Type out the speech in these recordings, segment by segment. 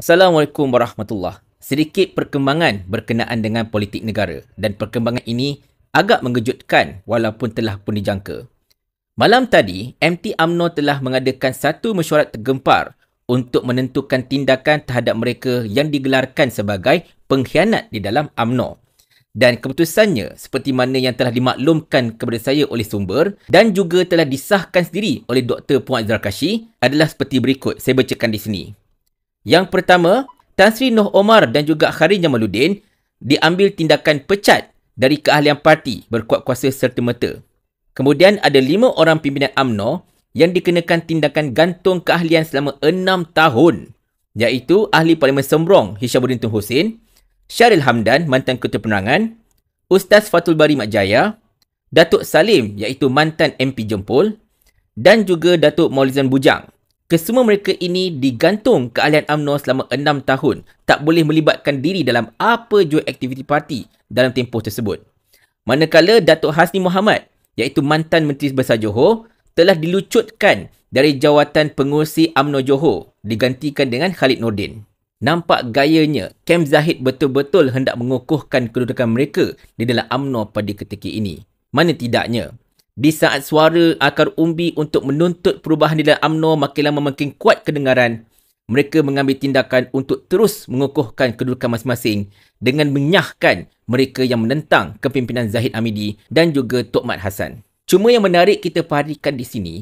Assalamualaikum warahmatullahi. Sedikit perkembangan berkenaan dengan politik negara dan perkembangan ini agak mengejutkan walaupun telah pun dijangka. Malam tadi, MT AMNO telah mengadakan satu mesyuarat tergempar untuk menentukan tindakan terhadap mereka yang digelarkan sebagai pengkhianat di dalam AMNO. Dan keputusannya seperti mana yang telah dimaklumkan kepada saya oleh sumber dan juga telah disahkan sendiri oleh Dr. Puan Zarkashi adalah seperti berikut. Saya bacakan di sini. Yang pertama, Tan Sri Noh Omar dan juga Khairin Jamaluddin diambil tindakan pecat dari keahlian parti berkuat kuasa serta-merta. Kemudian ada lima orang pimpinan AMNO yang dikenakan tindakan gantung keahlian selama enam tahun iaitu Ahli Parlimen Sembrong Hishabuddin Tun Hussein, Syaril Hamdan, mantan Ketua Penerangan, Ustaz Fatul Bari Mat Jaya, Datuk Salim iaitu mantan MP Jempol dan juga Datuk Maulizan Bujang Kesemua mereka ini digantung ke alian UMNO selama enam tahun. Tak boleh melibatkan diri dalam apa jua aktiviti parti dalam tempoh tersebut. Manakala Datuk Hasni Muhammad, iaitu mantan Menteri Besar Johor, telah dilucutkan dari jawatan pengurusi UMNO Johor digantikan dengan Khalid Nordin. Nampak gayanya, Kem Zahid betul-betul hendak mengukuhkan kedudukan mereka di dalam UMNO pada ketika ini. Mana tidaknya, di saat suara akar umbi untuk menuntut perubahan nilai UMNO makin lama makin kuat kedengaran, mereka mengambil tindakan untuk terus mengukuhkan kedudukan masing-masing dengan menyahkan mereka yang menentang kepimpinan Zahid Amidi dan juga Tok Mat Hassan. Cuma yang menarik kita perhatikan di sini,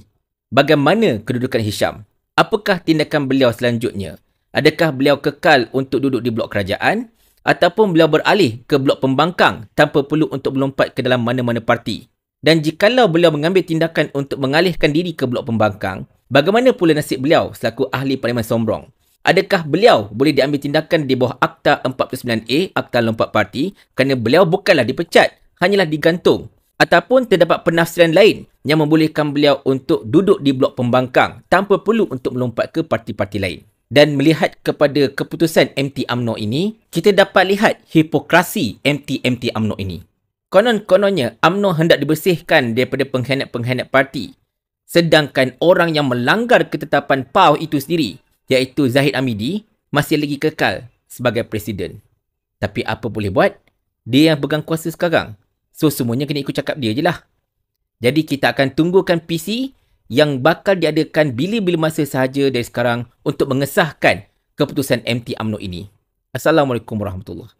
bagaimana kedudukan Hisham? Apakah tindakan beliau selanjutnya? Adakah beliau kekal untuk duduk di blok kerajaan? Ataupun beliau beralih ke blok pembangkang tanpa perlu untuk melompat ke dalam mana-mana parti? dan jikalau beliau mengambil tindakan untuk mengalihkan diri ke blok pembangkang, bagaimana pula nasib beliau selaku ahli Parlimen Sombrong? Adakah beliau boleh diambil tindakan di bawah Akta 49A Akta Lompat Parti kerana beliau bukanlah dipecat, hanyalah digantung? Ataupun terdapat penafsiran lain yang membolehkan beliau untuk duduk di blok pembangkang tanpa perlu untuk melompat ke parti-parti lain? Dan melihat kepada keputusan MT UMNO ini, kita dapat lihat hipokrasi MT-MT UMNO ini. Konon-kononnya UMNO hendak dibersihkan daripada pengkhianat-pengkhianat parti. Sedangkan orang yang melanggar ketetapan PAU itu sendiri, iaitu Zahid Amidi, masih lagi kekal sebagai presiden. Tapi apa boleh buat? Dia yang pegang kuasa sekarang. So semuanya kena ikut cakap dia je lah. Jadi kita akan tunggukan PC yang bakal diadakan bila-bila masa sahaja dari sekarang untuk mengesahkan keputusan MT UMNO ini. Assalamualaikum warahmatullahi